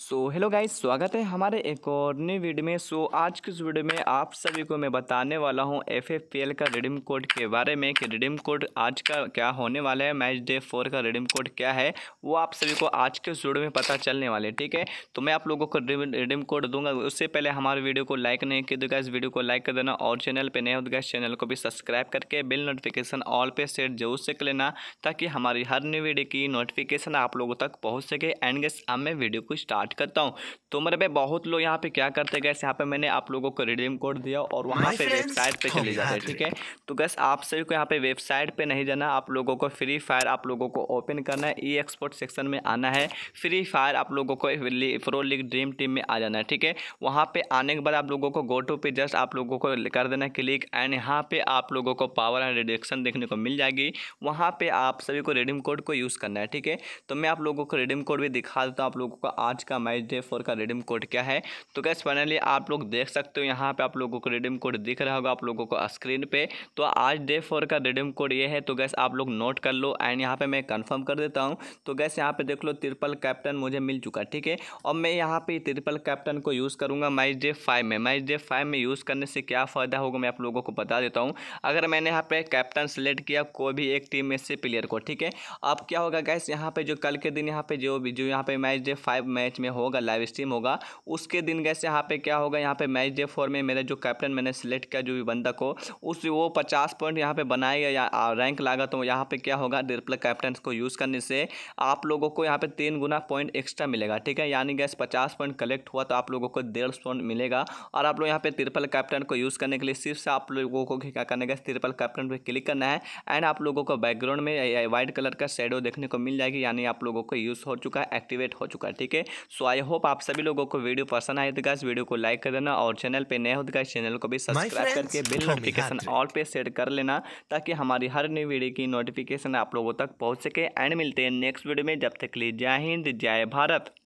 so hello guys स्वागत है हमारे एक और न्यू वीडियो में सो so, आज के इस वीडियो में आप सभी को मैं बताने वाला हूं एफ एफ पी एल का रिडीम कोड के बारे में कि रिडीम कोड आज का क्या होने वाला है मैच डे फोर का रिडीम कोड क्या है वो आप सभी को आज के इस वीडियो में पता चलने वाले ठीक है तो मैं आप लोगों को रिडीम कोड दूंगा उससे पहले हमारे वीडियो को लाइक नहीं कर दोगा इस वीडियो को लाइक कर देना और चैनल पर नए होगा इस तो चैनल को भी सब्सक्राइब करके बिल नोटिफिकेशन ऑल पे सेट जरूर से लेना ताकि हमारी हर न्यू वीडियो की नोटिफिकेशन आप लोगों तक पहुँच सके एंड गेस अब मैं वीडियो को स्टार्ट स्टार्ट करता हूँ तो मेरे भाई बहुत लोग यहाँ पे क्या करते गैस यहाँ पे मैंने आप लोगों को रिडीम कोड दिया और वहाँ पे वेबसाइट पे oh चले जाते हैं ठीक है तो गैस आप सभी को यहाँ पे वेबसाइट पे नहीं जाना आप लोगों को फ्री फायर आप लोगों को ओपन करना है ई एक्सपोर्ट सेक्शन में आना है फ्री फायर आप लोगों को प्रो लीग ड्रीम टीम में आ जाना है ठीक है वहाँ पर आने के बाद आप लोगों को गो टू पे जस्ट आप लोगों को कर देना क्लिक एंड यहाँ पर आप लोगों को पावर एंड रिडक्शन देखने को मिल जाएगी वहाँ पर आप सभी को रिडीम कोड को यूज़ करना है ठीक है तो मैं आप लोगों को रिडीम कोड भी दिखा देता हूँ आप लोगों को आज का का माई डे फोर का रिडीम कोड क्या है तो कैसे फाइनली आप लोग देख सकते हो यहाँ पे आप लोगों को रिडीम कोड दिख रहा होगा आप लोगों को स्क्रीन पे तो आज डे फोर का रिडीम कोड ये है तो गैस आप लोग नोट कर लो एंड यहाँ पे मैं कंफर्म कर देता हूँ तो गैस यहाँ पे देख लो ट्रिपल कैप्टन मुझे मिल चुका ठीक है और मैं यहाँ पे ट्रिपल कैप्टन को यूज़ करूँगा मैच डे फाइव में मैच डे फाइव में यूज़ करने से क्या फ़ायदा होगा मैं आप लोगों को बता देता हूँ अगर मैंने यहाँ पे कैप्टन सेलेक्ट किया कोई भी एक टीम में से प्लेयर को ठीक है अब क्या होगा गैस यहाँ पर जो कल के दिन यहाँ पर जो भी जो यहाँ पे मैच डे फाइव मैच में में होगा लाइव स्ट्रीम होगा उसके दिन गैस यहाँ पे क्या होगा यहाँ पे मैच डे फोर में मेरे जो कैप्टन मैंने सेलेक्ट किया जो भी बंदा को उस वो पचास पॉइंट यहाँ पे बनाएगा या रैंक लागा तो यहाँ पे क्या होगा डिप्ले कैप्टन को यूज़ करने से आप लोगों को यहाँ पे तीन गुना पॉइंट एक्स्ट्रा मिलेगा ठीक है यानी गैस पचास पॉइंट कलेक्ट हुआ तो आप लोगों को डेढ़ पॉइंट मिलेगा और आप लोग यहाँ पे ट्रिपल कैप्टन को यूज़ करने के लिए सिर्फ से आप लोगों को क्या करने है ट्रिपल कैप्टन पर क्लिक करना है एंड आप लोगों को बैकग्राउंड में व्हाइट कलर का शेडो देखने को मिल जाएगी यानी आप लोगों को यूज़ हो चुका है एक्टिवेट हो चुका है ठीक है सो आई होप आप सभी लोगों को वीडियो पसंद आए तो गाइस वीडियो को लाइक कर देना और चैनल पे नए हो तो गाइस चैनल को भी सब्सक्राइब करके बिल नोटिफिकेशन ऑल पे सेट कर लेना ताकि हमारी हर नई वीडियो की नोटिफिकेशन आप लोगों तक पहुँच सके एंड मिलते हैं नेक्स्ट वीडियो में जब तक लिए जय हिंद जय भारत